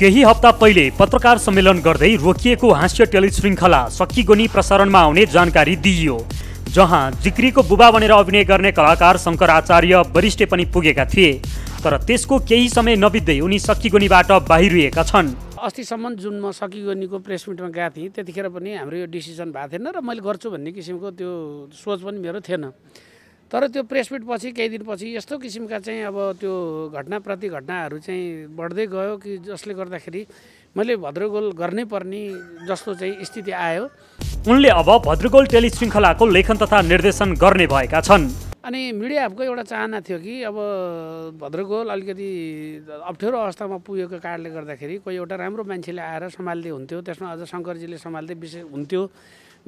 केही हप्ता पहिले पत्रकार सम्मेलन गर्दै रोकिएको हाँस्य टेलिश्रृङ्खला सकिगोनी प्रसारणमा आउने जानकारी दिइयो जहाँ जिक्रीको बुबा बनेर अभिनय गर्ने कलाकार शङ्कराचार्य वरिष्ठ पनि पुगेका थिए तर त्यसको केही समय नबित्दै उनी सकिगोनीबाट बाहिरिएका छन् अस्तिसम्म जुन म सकिगोनीको प्रेस मिटमा गएको थिएँ त्यतिखेर पनि हाम्रो यो डिसिजन भएको थिएन र मैले गर्छु भन्ने किसिमको त्यो सोच पनि मेरो थिएन तर त्यो प्रेस पछि केही दिनपछि यस्तो किसिमका चाहिँ अब त्यो घटनाप्रति घटनाहरू चाहिँ बढ्दै गयो कि जसले गर्दाखेरि मैले भद्रगोल गर्नै पर्ने जस्तो चाहिँ स्थिति आयो उनले अब भद्रगोल टेलिश्रृङ्खलाको लेखन तथा निर्देशन गर्ने भएका छन् अनि मिडिया मिडियाहरूको एउटा चाहना थियो कि अब भद्रगोल अलिकति अप्ठ्यारो अवस्थामा पुगेको कारणले गर्दाखेरि कोही एउटा राम्रो मान्छेले आएर सम्हाल्दै हुन्थ्यो त्यसमा अझ शङ्करजीले सम्हाल्दै विशेष हुन्थ्यो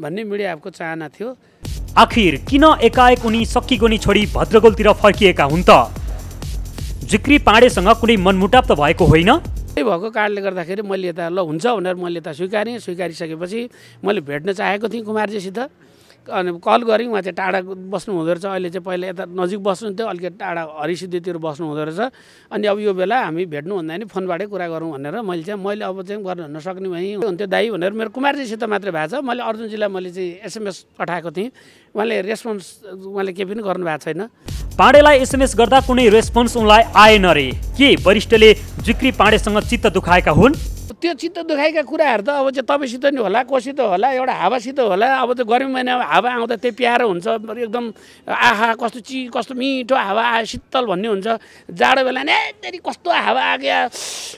भन्ने मिडिया मिडियाहरूको चाहना थियो आखिर किन एकाएक उनी सकिगोनी छोडी भद्रगोलतिर फर्किएका हुन् त जिक्री पाँडेसँग कुनै मनमुटाप त भएको होइन भएको कारणले गर्दाखेरि मैले यता ल हुन्छ भनेर मैले यता स्वीकारेँ स्वीकारिसकेपछि मैले भेट्न चाहेको थिएँ कुमारजीसित अनि कल गऱ्यौँ उहाँ चाहिँ टाढा बस्नु हुँदो रहेछ अहिले चाहिँ पहिला यता नजिक बस्नुहुन्थ्यो अलिकति टाढा हरिसिद्धितिर बस्नु हुँदो रहेछ अनि अब यो बेला हामी भेट्नु भेट्नुभन्दा नि फोनबाटै कुरा गरौँ भनेर मैले चाहिँ मैले अब चाहिँ गर्न नसक्ने भएँ हुन्थ्यो दाइ भनेर मेरो कुमारजीसित मात्रै भएको छ मैले अर्जुनजीलाई मैले चाहिँ एसएमएस पठाएको थिएँ उहाँले रेस्पोन्स उहाँले केही पनि गर्नुभएको छैन पाँडेलाई एसएमएस गर्दा कुनै रेस्पोन्स उनलाई आएन रे के वरिष्ठले जिक्री पाँडेसँग चित्त दुखाएका हुन् त्यो चित्त दुखाइका कुराहरू त अब चाहिँ तपाईँसित नि होला कोसित होला एउटा हावासित होला अब त्यो गर्मी महिनामा हावा आउँदा त्यही प्यारो हुन्छ एकदम आहा कस्तो चि कस्तो मिठो हावा आयो शीतल भन्ने हुन्छ जाडो बेला नि फेरि कस्तो हावा आग्या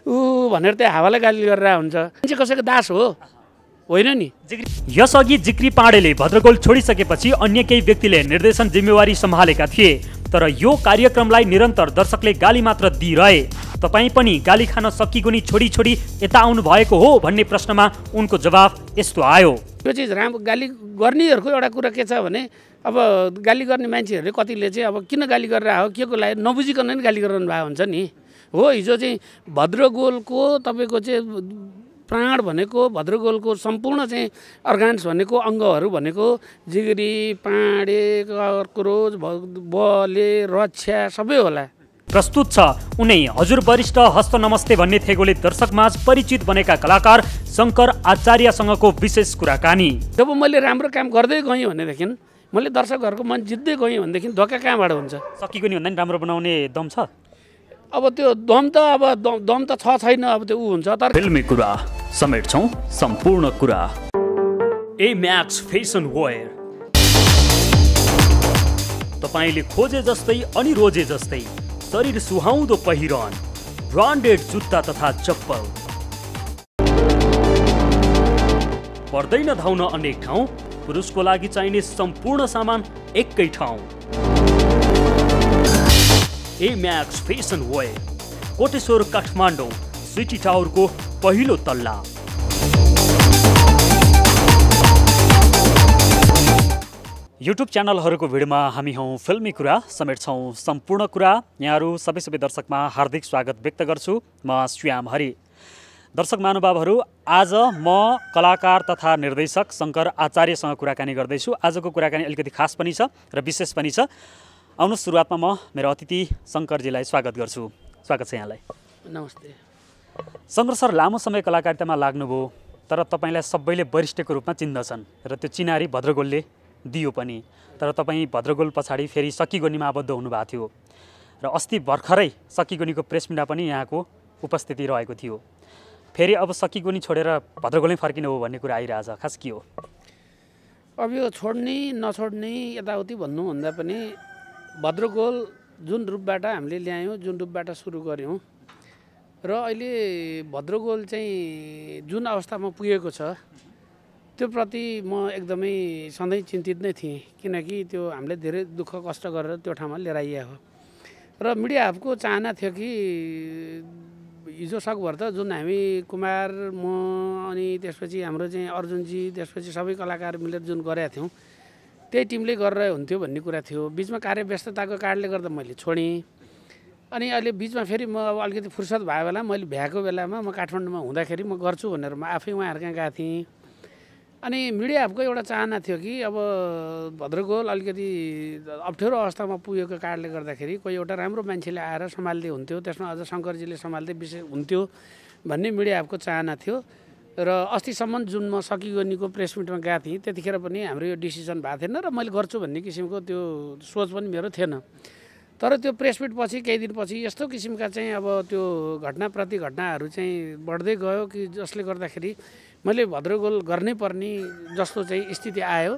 ऊ भनेर त्यो हावालाई गाली गरेर हुन्छ मान्छे कसैको दास हो होइन नि यसअघि जिक्री पाँडेले भद्रगोल छोडिसकेपछि अन्य केही व्यक्तिले निर्देशन जिम्मेवारी सम्हालेका थिए तर यो कार्यक्रमलाई निरन्तर दर्शकले गाली मात्र दिइरहे तपाईँ पनि गाली खान सकिगुनी छोडी छोडी यता आउनु भएको हो भन्ने प्रश्नमा उनको जवाब यस्तो आयो त्यो चिज राम्रो गाली गर्नेहरूको एउटा कुरा के छ भने अब गाली गर्ने मान्छेहरूले कतिले चाहिँ अब किन गाली गरेर आयो के को लागि नबुझिकन नै गाली गरिरहनु भएको हुन्छ नि हो हिजो चाहिँ भद्रगोलको तपाईँको चाहिँ प्राण भनेको भद्रगोलको सम्पूर्ण चाहिँ अर्गान्स भनेको अङ्गहरू भनेको जिगरी पाँडे कर्क्रोज बले रक्षा सबै होला प्रस्तुत छ उनै हजुर वरिष्ठ हस्त नमस्ते भन्ने थेगोले दर्शकमाझ परिचित बनेका कलाकार शङ्कर आचार्यसँगको विशेष कुराकानी जब मैले राम्रो काम गर्दै गएँ भनेदेखि मैले दर्शकहरूको मन जित्दै गएँ भनेदेखि धोका कहाँबाट हुन्छ सकिएको नि भन्दा नि राम्रो बनाउने दम छ अब त्यो दम त अब दम त छ छैन अब त्यो ऊ हुन्छ तर फिल्मी कुरा समेट्छौँ सम्पूर्ण कुरा ए म्याक्स फेसन वेयर तपाईँले खोजे जस्तै अनि रोजे जस्तै शरीर सुहाउँदो पहिरन ब्रान्डेड जुत्ता तथा चप्पल पर्दैन धाउन अनेक ठाउँ पुरुषको लागि चाहिने सम्पूर्ण सामान एकै ठाउँ A Max fashion way Koteshwor Kathmandu city टावरको पहिलो तल्ला युट्युब च्यानलहरूको भिडमा हामी हौ फिल्मी कुरा समेट्छौँ सम्पूर्ण कुरा यहाँहरू सबै सबै दर्शकमा हार्दिक स्वागत व्यक्त गर्छु म श्याम हरि दर्शक महानुभावहरू आज म कलाकार तथा निर्देशक शङ्कर आचार्यसँग कुराकानी गर्दैछु आजको कुराकानी अलिकति खास पनि छ र विशेष पनि छ आउनु सुरुवातमा म मेरो अतिथि शङ्करजीलाई स्वागत गर्छु स्वागत छ यहाँलाई नमस्ते शङ्कर सर लामो समय कलाकारितामा लाग्नुभयो तर तपाईँलाई सबैले वरिष्ठको रूपमा चिन्दछन् र त्यो चिनारी भद्रगोलले दियो पनि तर तपाईँ भद्रगोल पछाडि फेरि सकिगोनीमा आबद्ध हुनुभएको थियो र अस्ति भर्खरै सकिगोनीको प्रेस मिडा पनि यहाँको उपस्थिति रहेको थियो फेरि अब सकिगोनी छोडेर भद्रगोलै फर्किनु हो भन्ने कुरा आइरहेछ खास के हो अब यो छोड्ने नछोड्ने यताउति भन्नुभन्दा पनि भद्रगोल जुन रूपबाट हामीले ल्यायौँ जुन रूपबाट सुरु गऱ्यौँ र अहिले भद्रगोल चाहिँ जुन अवस्थामा पुगेको छ त्योप्रति म एकदमै सधैँ चिन्तित नै थिएँ किनकि त्यो हामीले धेरै दुःख कष्ट गरेर त्यो ठाउँमा लिएर आइया हो र मिडियाहरूको चाहना थियो कि हिजो सकभर त जुन हामी कुमार म अनि त्यसपछि हाम्रो चाहिँ अर्जुनजी त्यसपछि सबै कलाकार मिलेर जुन गरेका थियौँ त्यही टिमले गरेर हुन्थ्यो भन्ने कुरा थियो बिचमा व्यस्तताको कारणले गर्दा मैले छोडेँ अनि अहिले बिचमा फेरि म अब अलिकति फुर्सद भएको बेला मैले भ्याएको बेलामा म काठमाडौँमा हुँदाखेरि म गर्छु भनेर म आफै कहाँ गएको थिएँ अनि मिडिया मिडियाहरूको एउटा चाहना थियो कि अब भद्रगोल अलिकति अप्ठ्यारो अवस्थामा पुगेको कारणले गर्दाखेरि कोही एउटा राम्रो मान्छेले आएर सम्हाल्दै हुन्थ्यो त्यसमा अझ शङ्करजीले सम्हाल्दै विशेष हुन्थ्यो भन्ने मिडिया मिडियाहरूको चाहना थियो र अस्तिसम्म जुन म सकिगनीको प्रेस मिटमा गएको थिएँ त्यतिखेर पनि हाम्रो यो डिसिजन भएको थिएन र मैले गर्छु भन्ने किसिमको त्यो सोच पनि मेरो थिएन तर त्यो प्रेस प्रेसमिटपछि केही दिनपछि यस्तो किसिमका चाहिँ अब त्यो घटनाप्रति घटनाहरू चाहिँ बढ्दै गयो कि जसले गर्दाखेरि मैले भद्रगोल गर्नै पर्ने जस्तो चाहिँ स्थिति आयो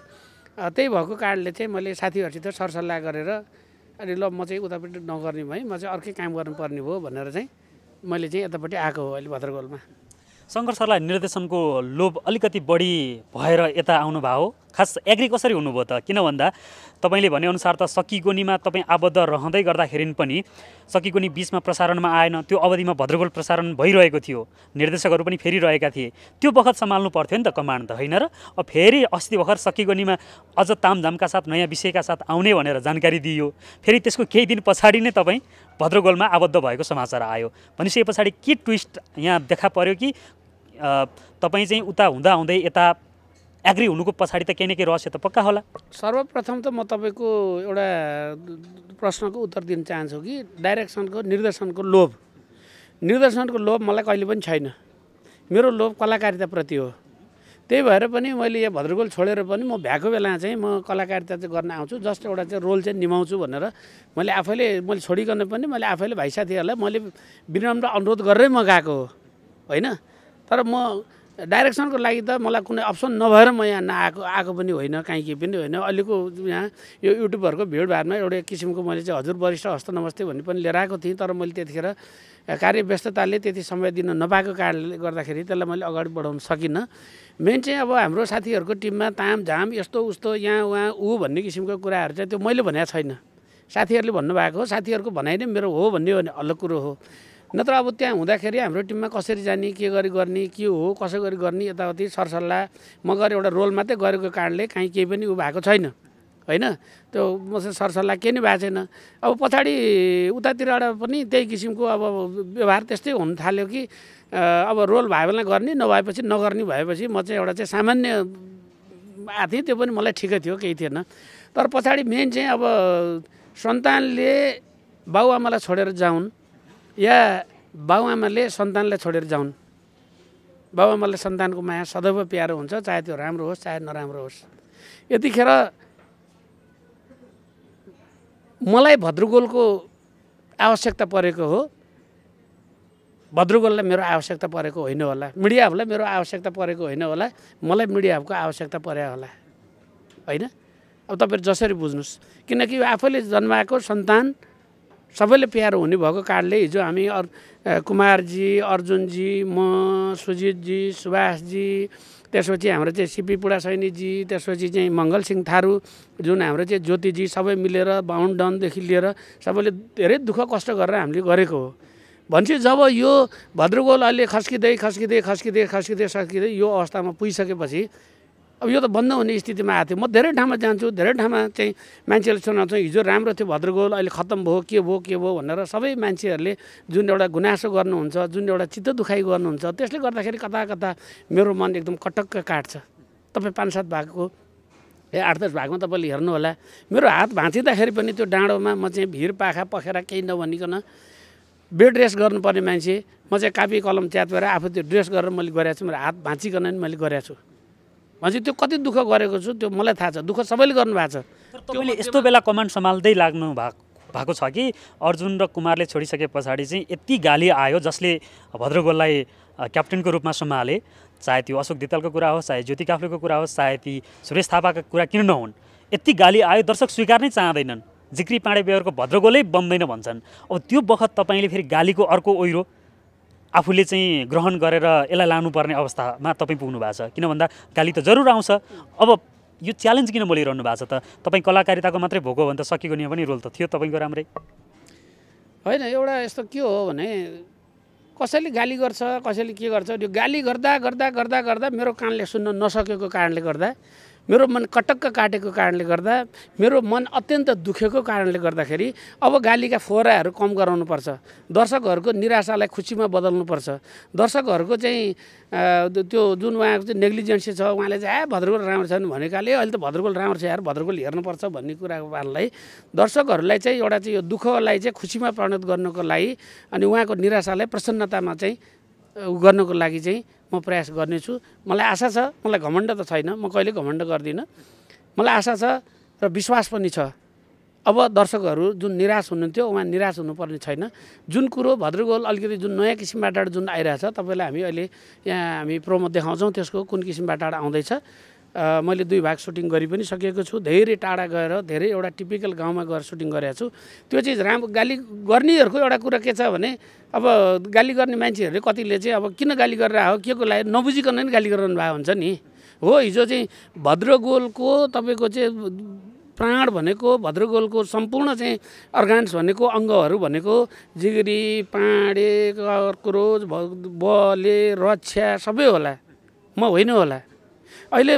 त्यही भएको कारणले चाहिँ मैले साथीहरूसित सरसल्लाह गरेर अनि ल म चाहिँ उतापट्टि नगर्ने भएँ म चाहिँ अर्कै काम गर्नुपर्ने भयो भनेर चाहिँ मैले चाहिँ यतापट्टि आएको हो अहिले भद्रगोलमा सरलाई निर्देशनको लोभ अलिकति बढी भएर यता आउनुभएको खास एग्री कसरी हुनुभयो त किन भन्दा तपाईँले भनेअनुसार त सकिगोनीमा तपाईँ आबद्ध रहँदै गर्दाखेरि पनि सकिगोनी बिचमा प्रसारणमा आएन त्यो अवधिमा भद्रगोल प्रसारण भइरहेको थियो निर्देशकहरू पनि फेरि रहेका थिए त्यो बखत सम्हाल्नु पर्थ्यो नि त कमान्ड त होइन र अब फेरि अस्ति भर्खर सकिगोनीमा अझ तामझामका साथ नयाँ विषयका साथ आउने भनेर जानकारी दियो फेरि त्यसको केही दिन पछाडि नै तपाईँ भद्रगोलमा आबद्ध भएको समाचार आयो भनेपछि पछाडि के ट्विस्ट यहाँ देखा पर्यो कि तपाईँ चाहिँ उता हुँदाहुँदै यता एग्री हुनुको पछाडि त केही न केही रहस्य त पक्का होला सर्वप्रथम त म तपाईँको एउटा प्रश्नको उत्तर दिन चाहन्छु कि डाइरेक्सनको निर्देशनको लोभ निर्देशनको लोभ मलाई कहिले पनि छैन मेरो लोभ कलाकारिताप्रति हो त्यही भएर पनि मैले यो भद्रगोल छोडेर पनि म भ्याएको बेला चाहिँ म कलाकारिता चाहिँ गर्न आउँछु जस्ट एउटा चाहिँ रोल चाहिँ निभाउँछु भनेर मैले आफैले मैले छोडिकन पनि मैले आफैले भाइ साथीहरूलाई मैले विनम्र अनुरोध गरेरै म गएको हो होइन तर म डाइरेक्सनको लागि त मलाई कुनै अप्सन नभएर म यहाँ नआएको आएको पनि होइन काहीँ केही पनि होइन अहिलेको यहाँ यो युट्युबहरूको भिडभाडमा एउटा किसिमको मैले चाहिँ हजुर वरिष्ठ हस्त नमस्ते भन्ने पनि लिएर आएको थिएँ तर मैले त्यतिखेर कार्य व्यस्तताले त्यति समय दिन नपाएको कारणले गर्दाखेरि त्यसलाई मैले अगाडि बढाउन सकिनँ मेन चाहिँ अब हाम्रो साथीहरूको टिममा ताम झाम यस्तो उस्तो यहाँ उहाँ ऊ भन्ने किसिमको कुराहरू चाहिँ त्यो मैले भनेको छैन साथीहरूले भन्नुभएको हो साथीहरूको भनाइ नै मेरो हो भन्ने हो भने अलग कुरो हो नत्र अब त्यहाँ हुँदाखेरि हाम्रो टिममा कसरी जाने के गरी गर्ने के हो कसै गरी गर्ने यताउति सरसल्लाह म एउटा रोल मात्रै गरेको कारणले काहीँ केही पनि ऊ भएको छैन होइन त्यो म चाहिँ सरसल्लाह केही नै भएको छैन अब पछाडि उतातिरबाट पनि त्यही किसिमको अब व्यवहार त्यस्तै हुन थाल्यो कि अब रोल भए बेला गर्ने नभएपछि नगर्ने भएपछि म चाहिँ एउटा चाहिँ सामान्य आएको थिएँ त्यो पनि मलाई ठिकै थियो केही थिएन तर पछाडि मेन चाहिँ अब सन्तानले बाउआमालाई छोडेर जाउन् या बाबुआमाले सन्तानलाई छोडेर जाउन् बाबुआमाले सन्तानको माया सदैव प्यारो हुन्छ चाहे त्यो राम्रो होस् चाहे नराम्रो होस् यतिखेर मलाई भद्रगोलको आवश्यकता परेको हो भद्रगोललाई मेरो आवश्यकता परेको होइन होला मिडियाहरूलाई मेरो आवश्यकता परेको होइन होला मलाई मिडियाहरूको आवश्यकता परे होला होइन अब तपाईँहरू जसरी बुझ्नुहोस् किनकि यो आफैले जन्माएको सन्तान सबैले प्यारो हुने भएको कारणले हिजो हामी अर कुमारजी अर्जुनजी म सुजितजी सुभाषजी त्यसपछि हाम्रो चाहिँ सिपी पुडा सैनीजी त्यसपछि चाहिँ मङ्गल सिंह थारू जुन हाम्रो चाहिँ ज्योतिजी सबै मिलेर बाहुन डनदेखि लिएर सबैले धेरै दुःख कष्ट गरेर हामीले गरेको हो भनेपछि जब यो भद्रगोल अहिले खस्किँदै खस्किँदै खस्किँदै खस्किँदै खस्किँदै यो अवस्थामा पुगिसकेपछि अब यो त बन्द हुने स्थितिमा आएको थियो म धेरै ठाउँमा जान्छु धेरै ठाउँमा चाहिँ मान्छेहरूले सुनाउँछ हिजो राम्रो थियो भद्रगोल अहिले खत्तम भयो के भयो के भयो भनेर सबै मान्छेहरूले जुन एउटा गुनासो गर्नुहुन्छ जुन एउटा चित्त दुखाइ गर्नुहुन्छ त्यसले गर्दाखेरि कता कता मेरो मन एकदम कटक्क काट्छ तपाईँ पाँच सात भागको ए आठ दस भागमा तपाईँले हेर्नु होला मेरो हात भाँचिँदाखेरि पनि त्यो डाँडोमा म चाहिँ भिर पाखा पखेर केही नभनिकन बेड रेस्ट गर्नुपर्ने मान्छे म चाहिँ कापी कलम च्यात गरेर आफू त्यो ड्रेस गरेर मैले गरेको छु मेरो हात भाँचिकन पनि मैले गरेको छु भनेपछि त्यो कति दुःख गरेको छु त्यो मलाई थाहा छ दुःख सबैले गर्नुभएको छ तपाईँले यस्तो बेला कमान्ड सम्हाल्दै लाग्नु भएको भएको छ कि अर्जुन र कुमारले छोडिसके पछाडि चाहिँ यति गाली आयो जसले भद्रगोललाई क्याप्टेनको रूपमा सम्हाले चाहे त्यो अशोक दितालको कुरा होस् चाहे ज्योति काफ्लेको कुरा होस् चाहे ती सुरेश थापाको कुरा किन नहुन् यति गाली आयो दर्शक स्वीकार नै चाहँदैनन् जिक्री पाँडे बेहोरको भद्रगोलै बन्दैन भन्छन् अब त्यो बखत तपाईँले फेरि गालीको अर्को ओहिरो आफूले चाहिँ ग्रहण गरेर यसलाई लानुपर्ने अवस्थामा तपाईँ पुग्नु भएको छ किन भन्दा गाली त जरुर आउँछ अब यो च्यालेन्ज किन बोलिरहनु भएको छ त तपाईँ कलाकारिताको मात्रै भएको भने त सकिएको नि पनि रोल त थियो तपाईँको राम्रै होइन एउटा यस्तो के हो भने कसैले गाली गर्छ कसैले के गर्छ यो गाली गर्दा गर्दा गर्दा गर्दा मेरो कानले सुन्न नसकेको कारणले गर्दा मेरो मन कटक्क काटेको कारणले गर्दा मेरो मन अत्यन्त दुखेको कारणले गर्दाखेरि अब गालीका फोहराहरू कम गराउनुपर्छ दर्शकहरूको निराशालाई खुसीमा बदल्नुपर्छ दर्शकहरूको चाहिँ त्यो जुन उहाँको चाहिँ नेग्लिजेन्सी छ उहाँले चाहिँ ए भद्रगोल राम्रो छन् भनेकाले अहिले त भद्रगोल राम्रो छ यार भद्रगोल हेर्नुपर्छ भन्ने कुराको पाललाई दर्शकहरूलाई चाहिँ एउटा चाहिँ यो दुःखलाई चाहिँ खुसीमा परिणत गर्नको लागि अनि उहाँको निराशालाई प्रसन्नतामा चाहिँ गर्नको लागि चाहिँ म प्रयास गर्नेछु मलाई आशा छ मलाई घमण्ड त छैन म कहिले घमण्ड गर्दिनँ मलाई आशा छ र विश्वास पनि छ अब दर्शकहरू जुन निराश हुनुहुन्थ्यो उहाँ निराश हुनुपर्ने छैन जुन कुरो भद्रगोल अलिकति जुन नयाँ किसिमबाट जुन आइरहेछ तपाईँलाई हामी अहिले यहाँ हामी प्रोमो देखाउँछौँ त्यसको कुन किसिमबाट आउँदैछ मैले दुई भाग सुटिङ गरि पनि सकेको छु धेरै टाढा गएर धेरै एउटा टिपिकल गाउँमा गएर सुटिङ गरेको छु त्यो चाहिँ राम्रो गाली गर्नेहरूको एउटा कुरा के छ भने अब गाली गर्ने मान्छेहरूले कतिले चाहिँ अब किन गाली गरेर हो के को लागि नबुझिकन नै गाली गराउनु भएको हुन्छ नि हो हिजो चाहिँ भद्रगोलको तपाईँको चाहिँ प्राण भनेको भद्रगोलको सम्पूर्ण चाहिँ अर्गान्स भनेको अङ्गहरू भनेको जिगरी पाँडे कर्क्रोज बले रक्षा सबै होला म होइन होला अहिले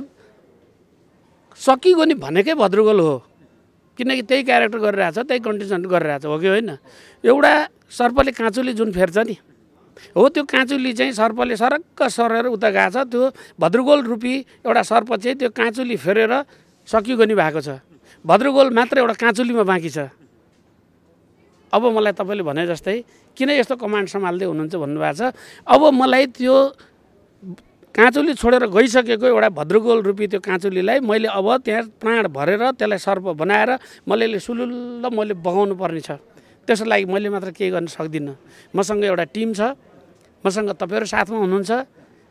सकिगयो नि भनेकै भद्रुगोल हो किनकि त्यही क्यारेक्टर गरिरहेछ त्यही कन्डिसन गरिरहेछ हो कि होइन एउटा सर्पले काँचुली जुन फेर्छ नि हो त्यो काँचुली चाहिँ सर्पले सरक्क सरेर उता गएको छ त्यो भद्रुगोल रूपी एउटा सर्प चाहिँ त्यो काँचुली फेरेर सकिगयो नि भएको छ भद्रुगोल मात्र एउटा काँचुलीमा बाँकी छ अब मलाई तपाईँले भने जस्तै किन यस्तो कमान्ड सम्हाल्दै हुनुहुन्छ भन्नुभएको छ अब मलाई त्यो काँचुली छोडेर गइसकेको एउटा भद्रगोल रूपी त्यो काँचुलीलाई मैले अब त्यहाँ प्राण भरेर त्यसलाई सर्प बनाएर मैले सुलुल्ल मैले बगाउनु पर्ने छ त्यसको लागि मैले मात्र केही गर्न सक्दिनँ मसँग एउटा टिम छ मसँग तपाईँहरू साथमा हुनुहुन्छ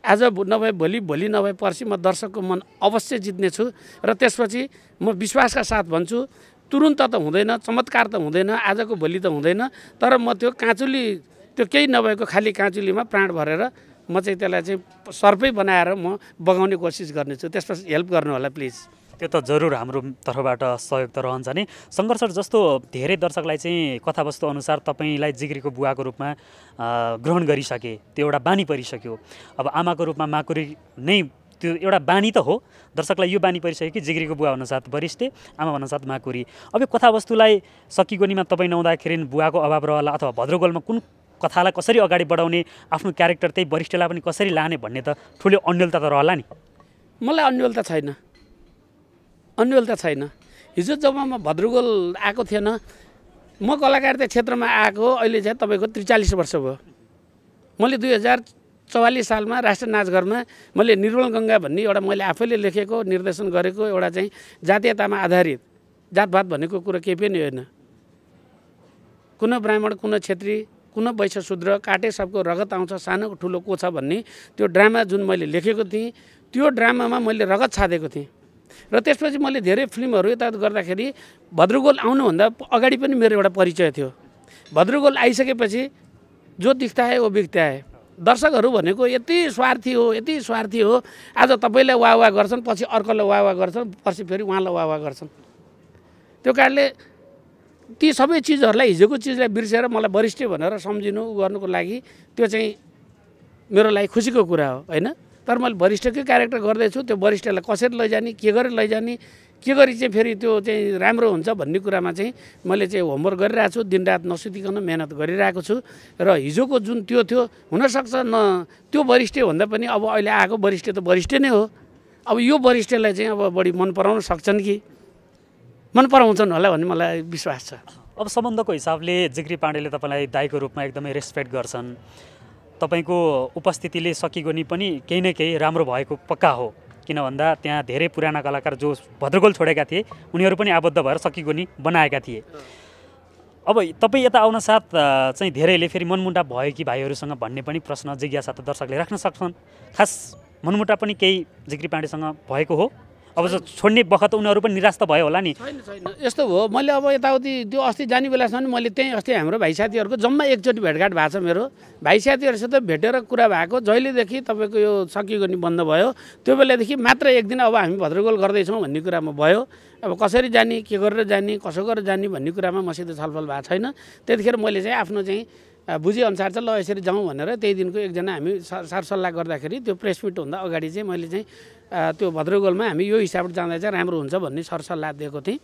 आज नभए भोलि भोलि नभए पर्सि म दर्शकको मन अवश्य जित्नेछु र त्यसपछि म विश्वासका साथ भन्छु तुरुन्त त हुँदैन चमत्कार त हुँदैन आजको भोलि त हुँदैन तर म त्यो काँचुली त्यो केही नभएको खाली काँचुलीमा प्राण भरेर म चाहिँ त्यसलाई चाहिँ सर्पै बनाएर म बगाउने कोसिस गर्नेछु त्यसपछि हेल्प गर्नु होला प्लिज त्यो त जरुर हाम्रो तर्फबाट सहयोग त रहन्छ नि सङ्घर्ष जस्तो धेरै दर्शकलाई चाहिँ कथावस्तु अनुसार तपाईँलाई जिग्रीको बुवाको रूपमा ग्रहण गरिसके त्यो एउटा बानी परिसक्यो अब आमाको रूपमा माकुरी नै त्यो एउटा बानी त हो दर्शकलाई यो बानी परिसक्यो कि जिग्रीको बुवा अनुसार वरिष्ठ आमा साथ माकुरी अब यो कथावस्तुलाई सकिगोनीमा तपाईँ नहुँदाखेरि बुवाको अभाव रहला अथवा भद्रगोलमा कुन कथालाई कसरी अगाडि बढाउने आफ्नो क्यारेक्टर त्यही वरिष्ठलाई पनि कसरी लाने भन्ने त ठुलो अन्यलता त रहला नि मलाई अन्यलता छैन अन्यलता छैन हिजो जब म भद्रगोल आएको थिएन म कलाकारिता क्षेत्रमा आएको अहिले चाहिँ तपाईँको त्रिचालिस वर्ष भयो मैले दुई हजार चौवालिस सालमा राष्ट्र नाचघरमा मैले निर्मल गङ्गा भन्ने एउटा मैले आफैले लेखेको निर्देशन गरेको एउटा चाहिँ जातीयतामा आधारित जातभात भनेको कुरो केही पनि होइन कुनै ब्राह्मण कुनै क्षेत्री कुन वैश्य शूद्र काटे सबको रगत आउँछ सानो ठुलो को छ भन्ने त्यो ड्रामा जुन मैले लेखेको थिएँ त्यो ड्रामामा मैले रगत छादेको थिएँ र त्यसपछि मैले धेरै फिल्महरू यता गर्दाखेरि भद्रगोल आउनुभन्दा अगाडि पनि मेरो एउटा परिचय थियो भद्रगोल आइसकेपछि जो दिख्ता है ओ बिख्ता है दर्शकहरू भनेको यति स्वार्थी हो यति स्वार्थी हो आज तपाईँलाई वा वा गर्छन् पछि अर्कोलाई वा वा गर्छन् पछि फेरि उहाँलाई वा वा गर्छन् त्यो कारणले ती सबै चिजहरूलाई हिजोको चिजलाई बिर्सेर मलाई वरिष्ठ भनेर सम्झिनु गर्नुको लागि त्यो चाहिँ मेरो लागि खुसीको कुरा हो होइन तर मैले वरिष्ठकै क्यारेक्टर गर्दैछु त्यो वरिष्ठलाई कसरी लैजाने के गरी लैजाने के गरी चाहिँ फेरि त्यो चाहिँ राम्रो हुन्छ भन्ने कुरामा चाहिँ मैले चाहिँ होमवर्क गरिरहेको छु दिनरात नसुतिकन मेहनत गरिरहेको छु र हिजोको जुन त्यो थियो हुनसक्छ न त्यो वरिष्ठ भन्दा पनि अब अहिले आएको वरिष्ठ त वरिष्ठ नै हो अब यो वरिष्ठलाई चाहिँ अब बढी मन पराउन सक्छन् कि मन पराउँछन् होला भन्ने मलाई विश्वास छ अब सम्बन्धको हिसाबले जिग्री पाण्डेले तपाईँलाई दाईको रूपमा एकदमै रेस्पेक्ट गर्छन् तपाईँको उपस्थितिले सकिगो पनि केही न केही राम्रो भएको पक्का हो किन भन्दा त्यहाँ धेरै पुराना कलाकार जो भद्रगोल छोडेका थिए उनीहरू पनि आबद्ध भएर सकिगो बनाएका थिए अब तपाईँ यता आउन साथ चाहिँ धेरैले फेरि मनमुटा भयो कि भाइहरूसँग भन्ने पनि प्रश्न जिज्ञासा त दर्शकले राख्न सक्छन् खास मनमुटा पनि केही जिग्री पाण्डेसँग भएको हो अब छोड्ने बखत उनीहरू पनि निराश त भयो होला नि छैन छैन यस्तो भयो मैले अब यताउति त्यो अस्ति जाने बेलासम्म मैले त्यहीँ अस्ति हाम्रो भाइ साथीहरूको जम्मा एकचोटि भेटघाट भएको छ मेरो भाइ साथीहरूसित भेटेर कुरा भएको जहिलेदेखि तपाईँको यो सकिएको बन्द भयो त्यो बेलादेखि मात्र एक दिन अब हामी भद्रगोल गर्दैछौँ भन्ने कुरामा भयो अब कसरी जाने के गरेर जाने कसो गरेर जाने भन्ने कुरामा मसित छलफल भएको छैन त्यतिखेर मैले चाहिँ आफ्नो चाहिँ बुझेअनुसार चाहिँ ल यसरी जाउँ भनेर त्यही दिनको एकजना हामी सार सरसल्लाह गर्दाखेरि त्यो प्रेस मिट हुँदा अगाडि चाहिँ मैले चाहिँ त्यो भद्रगोलमा हामी यो हिसाबले जाँदा चाहिँ राम्रो हुन्छ भन्ने सरसल्लाह दिएको थिएँ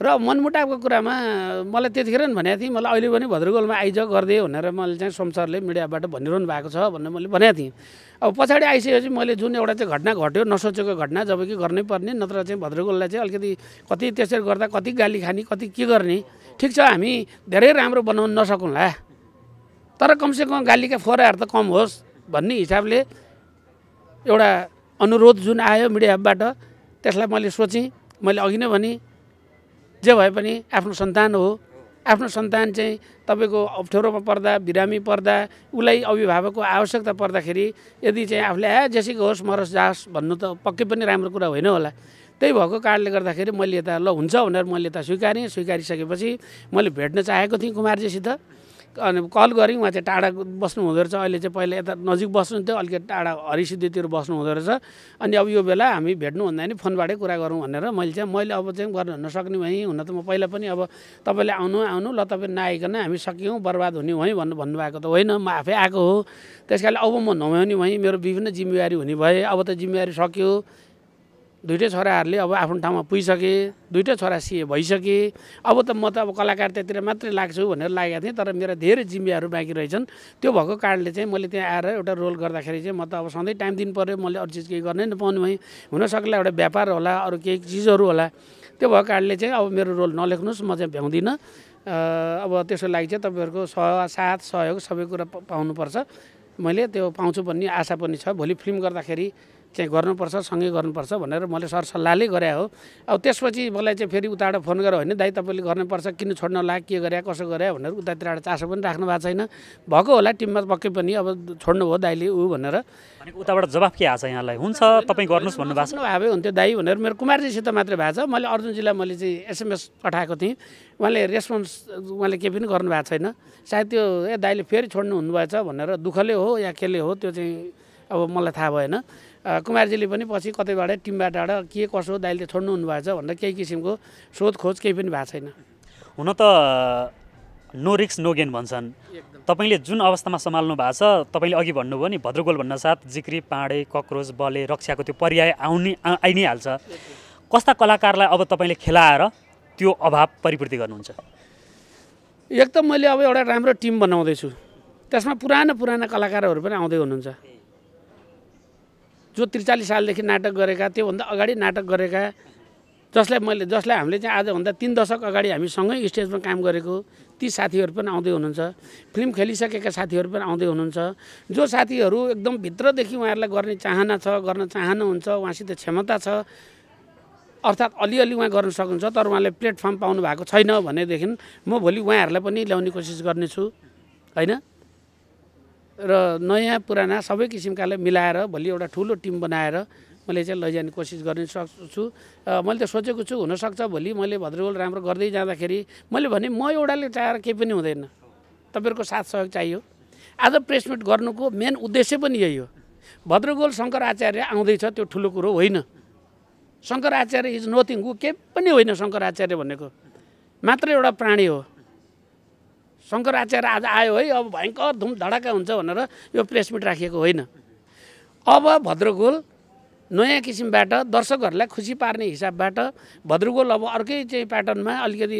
र मनमुटावको कुरामा मलाई त्यतिखेर पनि भनेको थिएँ मलाई अहिले पनि भद्रगोलमा आइज गरिदिएँ भनेर मैले चाहिँ संसारले मिडियाबाट भनिरहनु भएको छ भनेर मैले भनेको थिएँ अब पछाडि आइसकेपछि मैले जुन एउटा चाहिँ घटना घट्यो नसोचेको घटना जब कि गर्नै पर्ने नत्र चाहिँ भद्रगोललाई चाहिँ अलिकति कति त्यसरी गर्दा कति गाली खाने कति के गर्ने ठिक छ हामी धेरै राम्रो बनाउनु नसकौँला तर कमसेकम गालीका फोराहरू त कम होस् भन्ने हिसाबले एउटा अनुरोध जुन आयो मिडियाबाट त्यसलाई मैले सोचेँ मैले अघि नै भने जे भए पनि आफ्नो सन्तान हो आफ्नो सन्तान चाहिँ तपाईँको अप्ठ्यारोमा पर्दा बिरामी पर्दा उसलाई अभिभावकको आवश्यकता पर्दाखेरि यदि चाहिँ आफूले ए जेसीको होस् मरोस् जाओस् भन्नु त पक्कै पनि राम्रो कुरा होइन होला त्यही भएको कारणले गर्दाखेरि मैले यता ल हुन्छ भनेर मैले यता स्वीकारेँ स्वीकारिसकेपछि मैले भेट्न चाहेको थिएँ कुमारजीसित अनि कल गऱ्यौँ उहाँ चाहिँ टाढा बस्नु हुँदो रहेछ अहिले चाहिँ पहिला यता नजिक बस्नु बस्नुहुन्थ्यो अलिकति टाढा हरिसिद्धितिर बस्नु हुँदो रहेछ अनि अब यो बेला हामी भेट्नु भेट्नुभन्दा नि फोनबाटै कुरा गरौँ भनेर मैले चाहिँ मैले अब चाहिँ गर्न नसक्ने भएँ हुन त म पहिला पनि अब तपाईँले आउनु आउनु ल तपाईँ नआइकन हामी सक्यौँ बर्बाद हुने भयौँ भन्नु भन्नुभएको त होइन म आफै आएको हो त्यस अब म नभ्याउने भएँ मेरो विभिन्न जिम्मेवारी हुने भए अब त जिम्मेवारी सक्यो दुइटै छोराहरूले अब आफ्नो ठाउँमा पुगिसके दुइटै छोरा सिए भइसके अब त म त अब कलाकार त्यतिर मात्रै लाग्छु भनेर लागेको थिएँ तर मेरा धेरै जिम्मेहरू बाँकी रहेछन् त्यो भएको कारणले चाहिँ मैले त्यहाँ आएर एउटा रोल गर्दाखेरि चाहिँ म त अब सधैँ टाइम दिनु पऱ्यो मैले अरू चिज केही गर्नै नपाउनु भएँ हुनसक्ला एउटा व्यापार होला अरू केही चिजहरू होला त्यो भएको कारणले चाहिँ अब मेरो रोल नलेख्नुहोस् म चाहिँ भ्याउँदिनँ अब त्यसको लागि चाहिँ तपाईँहरूको सह साथ सहयोग सबै कुरा पाउनुपर्छ मैले त्यो पाउँछु भन्ने आशा पनि छ भोलि फिल्म गर्दाखेरि चाहिँ गर्नुपर्छ सँगै गर्नुपर्छ भनेर मैले सरसल्लाहले गरे हो अब त्यसपछि मलाई चाहिँ फेरि उताबाट फोन गरेर होइन दाइ तपाईँले गर्नुपर्छ किन छोड्न ला के गरे कसो गरे भनेर उतातिरबाट चासो पनि राख्नु भएको छैन भएको होला टिममा पक्कै पनि अब छोड्नु हो दाइले ऊ भनेर उताबाट जवाफ के आएको छ यहाँलाई हुन्छ तपाईँ गर्नुहोस् भन्नुभएको छ भए हुन्थ्यो दाई भनेर मेरो कुमारजीसित मात्रै भएको छ मैले अर्जुनजीलाई मैले चाहिँ एसएमएस पठाएको थिएँ उहाँले रेस्पोन्स उहाँले केही पनि गर्नुभएको छैन सायद त्यो ए दाइले फेरि छोड्नु हुनुभएछ भनेर दुःखले हो या केले हो त्यो चाहिँ अब मलाई थाहा भएन कुमारजीले पनि पछि कतैबाट टिमबाट के कसो दाइले छोड्नु भएको छ भनेर केही किसिमको सोधखोज केही पनि भएको छैन हुन त नो रिक्स नो गेन भन्छन् तपाईँले जुन अवस्थामा सम्हाल्नु भएको छ तपाईँले अघि भन्नुभयो नि भद्रगोल भन्नासाथ जिक्री पाँडे कक्रोच बले रक्षाको त्यो पर्याय आउने आइ नै हाल्छ कस्ता कलाकारलाई अब तपाईँले खेलाएर त्यो अभाव परिपूर्ति गर्नुहुन्छ एक त मैले अब एउटा राम्रो टिम बनाउँदैछु त्यसमा पुरानो पुराना कलाकारहरू पनि आउँदै हुनुहुन्छ जो त्रिचालिस सालदेखि नाटक गरेका त्योभन्दा अगाडि नाटक गरेका जसलाई मैले जसलाई हामीले चाहिँ आजभन्दा तिन दशक अगाडि हामी सँगै स्टेजमा काम गरेको ती साथीहरू पनि आउँदै हुनुहुन्छ फिल्म खेलिसकेका साथीहरू पनि आउँदै हुनुहुन्छ जो साथीहरू एकदम भित्रदेखि उहाँहरूलाई गर्ने चाहना छ गर्न चाहनुहुन्छ उहाँसित क्षमता छ अर्थात् अलिअलि उहाँ गर्न सक्नुहुन्छ तर उहाँले प्लेटफर्म पाउनु भएको छैन भनेदेखि म भोलि उहाँहरूलाई पनि ल्याउने कोसिस गर्नेछु होइन र नयाँ पुराना सबै किसिमकाले मिलाएर भोलि एउटा ठुलो टिम बनाएर मैले चाहिँ लैजाने कोसिस गर्ने सक्छु मैले त सोचेको छु हुनसक्छ भोलि मैले भद्रगोल राम्रो गर्दै जाँदाखेरि मैले भने म एउटाले चाहेर केही पनि हुँदैन तपाईँहरूको साथ सहयोग चाहियो आज प्रेस मिट गर्नुको मेन उद्देश्य पनि यही हो भद्रगोल शङ्कर आचार्य आउँदैछ त्यो ठुलो कुरो होइन शङ्कर आचार्य इज नथिङ ऊ केही पनि होइन शङ्कर आचार्य भनेको मात्र एउटा प्राणी हो शङ्कराचार्य आज आयो है अब भयङ्कर धडाका हुन्छ भनेर यो प्रेसमिट राखिएको होइन अब भद्रगोल नयाँ किसिमबाट दर्शकहरूलाई खुसी पार्ने हिसाबबाट भद्रगोल अब अर्कै चाहिँ प्याटर्नमा अलिकति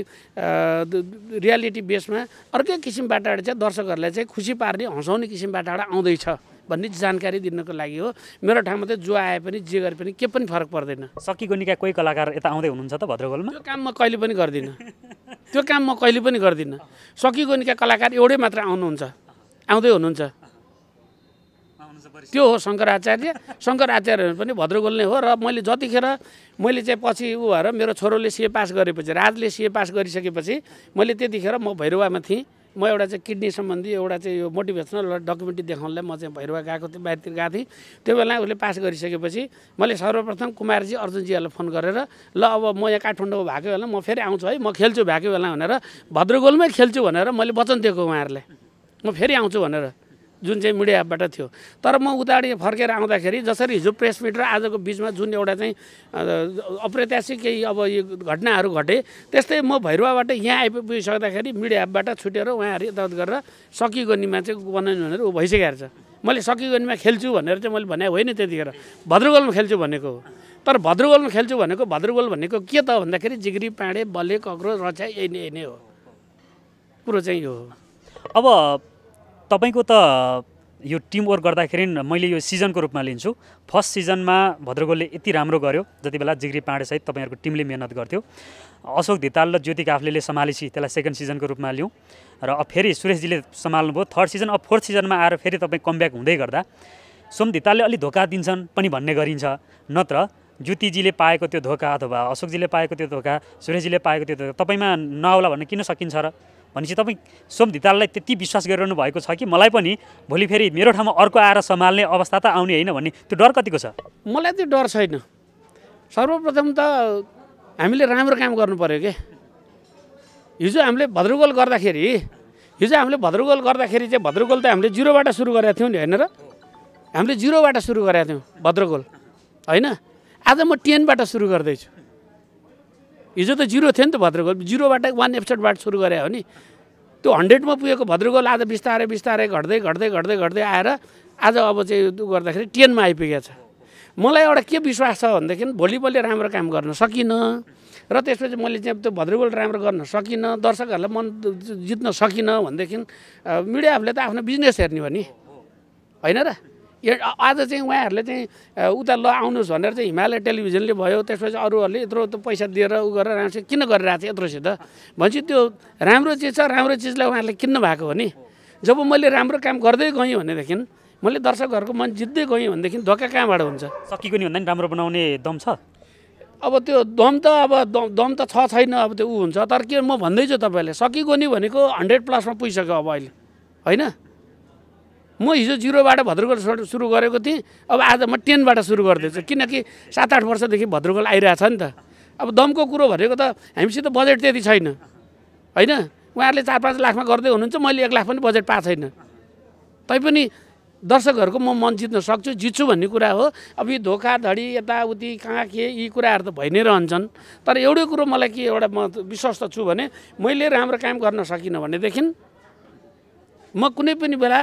रियालिटी बेसमा अर्कै किसिमबाट चाहिँ दर्शकहरूलाई चाहिँ खुसी पार्ने हँसाउने किसिमबाट आउँदैछ भन्ने जानकारी दिनको लागि हो मेरो ठाउँमा चाहिँ जो आए पनि जे गरे पनि के पनि फरक पर्दैन सकिएको निका कोही कलाकार यता आउँदै हुनुहुन्छ त भद्रगोलमा त्यो काम म कहिले पनि गर्दिनँ त्यो काम म कहिले पनि गर्दिनँ सकिएको निका कलाकार एउटै मात्र आउनुहुन्छ आउँदै हुनुहुन्छ त्यो हो शङ्कराचार्य शङ्कराचार्यहरू पनि भद्रगोल नै हो र मैले जतिखेर मैले चाहिँ पछि ऊ भएर मेरो छोरोले सिए पास गरेपछि राजले सिए पास गरिसकेपछि मैले त्यतिखेर म भैरवामा थिएँ म एउटा चाहिँ किडनी सम्बन्धी एउटा चाहिँ यो मोटिभेसनल डकुमेन्ट्री देखाउनलाई म चाहिँ भैरवा गएको थिएँ बाहिरतिर गएको थिएँ त्यो बेला उसले पास गरिसकेपछि मैले सर्वप्रथम कुमारजी अर्जुनजीहरूलाई फोन गरेर ल अब म यहाँ काठमाडौँ भएको बेला म फेरि आउँछु है म खेल्छु भएको बेला भनेर भद्रगोलमै खेल्छु भनेर मैले वचन दिएको उहाँहरूलाई म फेरि आउँछु भनेर जुन चाहिँ मिडिया मिडियाबाट थियो तर म उताडि फर्केर आउँदाखेरि जसरी हिजो प्रेस मिट र आजको बिचमा जुन एउटा चाहिँ अप्रत्याशित केही अब यो घटनाहरू घटे त्यस्तै म भैरवाबाट यहाँ आइपुगिसक्दाखेरि मिडियाबाट छुटेर उहाँहरू यताउत गरेर सकिगोनीमा चाहिँ बनाउनु भनेर ऊ भइसकेको छ मैले सकिगोनीमा खेल्छु भनेर चाहिँ मैले भने होइन त्यतिखेर भद्रगोलमा खेल्छु भनेको हो तर भद्रगोलमा खेल्छु भनेको भद्रगोल भनेको के त भन्दाखेरि जिग्री पाँडे बले कक्रो रचाइ यही नै यही नै हो कुरो चाहिँ यो हो अब तपाईँको त यो टिम वर्क गर्दाखेरि मैले यो सिजनको रूपमा लिन्छु फर्स्ट सिजनमा भद्रगोलले यति राम्रो गर्यो जति बेला जिग्री पाँडेसहित तपाईँहरूको टिमले मिहिनेत गर्थ्यो अशोक धिताल र ज्योति काफ्लेले सम्हालेपछि त्यसलाई सेकेन्ड सिजनको रूपमा लिउँ र अब फेरि सुरेशजीले सम्हाल्नुभयो थर्ड सिजन अब फोर्थ सिजनमा आएर फेरि तपाईँ कमब्याक हुँदै गर्दा सोम धितालले अलिक धोका दिन्छन् पनि भन्ने गरिन्छ नत्र ज्योतिजीले पाएको त्यो धोका अथवा अशोकजीले पाएको त्यो धोका सुरेशजीले पाएको त्यो धोका तपाईँमा नआउला भन्ने किन सकिन्छ र भनेपछि तपाईँ सोम धिताललाई त्यति विश्वास गरिरहनु भएको छ कि मलाई पनि भोलि फेरि मेरो ठाउँमा अर्को आएर सम्हाल्ने अवस्था त आउने होइन भन्ने त्यो डर कतिको छ मलाई त्यो डर छैन सर्वप्रथम त हामीले राम्रो काम गर्नु पऱ्यो क्या हिजो हामीले भद्रगोल गर्दाखेरि हिजो हामीले भद्रगोल गर्दाखेरि चाहिँ भद्रगोल त हामीले जिरोबाट सुरु गरेका थियौँ नि होइन र हामीले जिरोबाट सुरु गरेका थियौँ भद्रगोल होइन आज म टेनबाट सुरु गर्दैछु हिजो त जिरो थियो नि त भद्रगोल जिरोबाट वान एपिसोडबाट सुरु गरे हो नि त्यो हन्ड्रेडमा पुगेको भद्रगोल आज बिस्तारै बिस्तारै घट्दै घट्दै घट्दै घट्दै आएर आज अब चाहिँ त्यो गर्दाखेरि टेनमा आइपुगेको छ मलाई एउटा के विश्वास छ भनेदेखि भोलि राम्रो काम गर्न सकिनँ र त्यसपछि मैले चाहिँ त्यो भद्रगोल राम्रो गर्न सकिनँ दर्शकहरूलाई मन जित्न सकिनँ भनेदेखि मिडियाहरूले त आफ्नो बिजनेस हेर्ने हो नि होइन र आज चाहिँ उहाँहरूले चाहिँ उता ल आउनुहोस् भनेर चाहिँ हिमालय टेलिभिजनले भयो त्यसपछि अरूहरूले यत्रो त पैसा दिएर उ गरेर राम्रो किन गरिरहेको छ यत्रोसित भनेपछि त्यो राम्रो चिज छ राम्रो चिजलाई उहाँहरूले किन्नु भएको हो नि जब मैले राम्रो काम गर्दै गएँ भनेदेखि मैले दर्शकहरूको मन जित्दै गएँ भनेदेखि धोका कहाँबाट हुन्छ सकिएको नि भन्दा पनि राम्रो बनाउने दम छ अब त्यो दम त अब दम त छ छैन अब त्यो ऊ हुन्छ तर के म भन्दैछु तपाईँहरूले सकिएको नि भनेको हन्ड्रेड प्लसमा पुगिसक्यो अब अहिले होइन म हिजो जिरोबाट भद्रगोल सुरु गरेको थिएँ अब आज म टेनबाट सुरु गर्दैछु किनकि सात आठ वर्षदेखि भद्रगोल छ नि त अब दमको कुरो भनेको त हामीसित बजेट त्यति छैन होइन उहाँहरूले चार पाँच लाखमा गर्दै हुनुहुन्छ मैले एक लाख पनि बजेट पाएको छैन तैपनि दर्शकहरूको म मन जित्न सक्छु जित्छु भन्ने कुरा हो अब यो धोकाधडी यताउति कहाँ के यी कुराहरू त भइ नै रहन्छन् तर एउटै कुरो मलाई के एउटा म विश्वस्त छु भने मैले राम्रो काम गर्न सकिनँ भनेदेखि म कुनै पनि बेला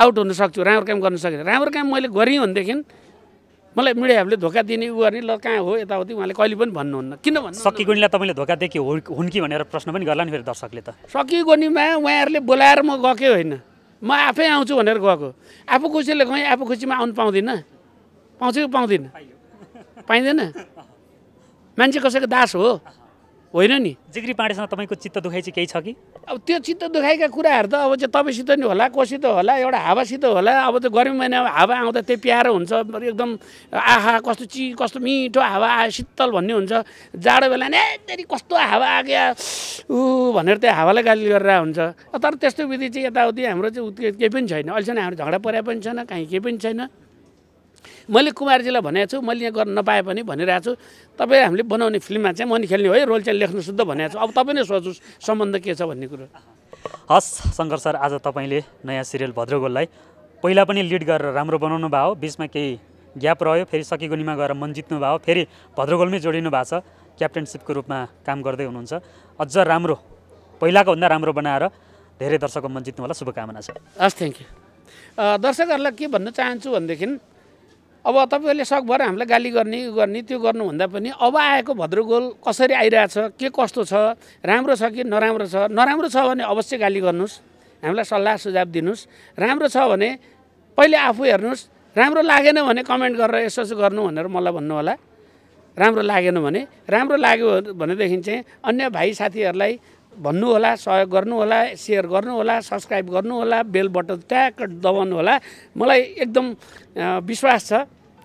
आउट हुन सक्छु राम्रो काम गर्न सकेन राम्रो काम मैले गरेँ भनेदेखि मलाई मिडियाहरूले धोका दिने उ गर्ने ल कहाँ हो यताउति उहाँले कहिले पनि भन्नुहुन्न किन भन्नु गुणीलाई तपाईँले धोका देखि हुन् कि भनेर प्रश्न पनि गर्ला नि फेरि दर्शकले त गुणीमा उहाँहरूले बोलाएर म गएकै होइन म आफै आउँछु भनेर गएको आफू खुसीले गएँ आफू खुसीमा आउनु पाउँदिनँ पाउँछु कि पाउँदिनँ पाइँदैन मान्छे कसैको दास हो होइन नि जिग्री पाँडेसँग तपाईँको चित्त दुखाइ चाहिँ केही छ कि अब त्यो चित्त दुखाइका कुराहरू त अब चाहिँ तपाईँसित नि होला कोसित होला एउटा हावासित होला अब त गर्मी महिनामा हावा आउँदा त्यही प्यारो हुन्छ एकदम आहा कस्तो चि कस्तो मिठो हावा आयो शीतल भन्ने हुन्छ जाडो बेला नै फेरि कस्तो हावा गया ऊ भनेर त्यो हावालाई गाली गरेर हुन्छ तर त्यस्तो विधि चाहिँ यताउति हाम्रो चाहिँ केही पनि छैन अहिलेसम्म हाम्रो झगडा परे पनि छैन काहीँ केही पनि छैन मैले कुमारजीलाई भनेको छु मैले यहाँ गर्न नपाए पनि भनिरहेको छु तपाईँ हामीले बनाउने फिल्ममा चाहिँ मन खेल्ने है रोल चाहिँ लेख्नु शुद्ध भनेको छु अब तपाईँ नै सोच्नुहोस् सम्बन्ध के छ भन्ने कुरो हस् शङ्कर सर आज तपाईँले नयाँ सिरियल भद्रगोललाई पहिला पनि लिड गरेर राम्रो बनाउनु भयो बिचमा केही ग्याप रह्यो फेरि सकिगुनीमा गएर मन जित्नु भयो फेरि भद्रगोलमै जोडिनु भएको छ क्याप्टेनसिपको रूपमा काम गर्दै हुनुहुन्छ अझ राम्रो पहिलाको भन्दा राम्रो बनाएर धेरै दर्शकको मन जित्नु होला शुभकामना छ हस् थ्याङ्क यू दर्शकहरूलाई के भन्न चाहन्छु भनेदेखि अब तपाईँहरूले सक भएर हामीलाई गाली गर्ने गर्ने त्यो गर्नुभन्दा पनि अब आएको भद्रगोल कसरी आइरहेछ के कस्तो छ राम्रो छ कि नराम्रो छ नराम्रो छ भने अवश्य गाली गर्नुहोस् हामीलाई सल्लाह सुझाव दिनुहोस् राम्रो छ भने पहिले आफू हेर्नुहोस् राम्रो लागेन भने कमेन्ट गरेर यसो यसो गर्नु भनेर मलाई भन्नु होला राम्रो लागेन भने राम्रो लाग्यो भनेदेखि चाहिँ अन्य भाइ साथीहरूलाई भन्नुहोला सहयोग गर्नुहोला सेयर गर्नुहोला सब्सक्राइब होला बेल बटन ट्याक दबाउनु होला मलाई एकदम विश्वास छ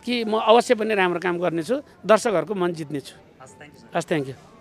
कि म अवश्य पनि राम्रो काम गर्नेछु दर्शकहरूको मन जित्नेछु हस् थ्याङ्क यू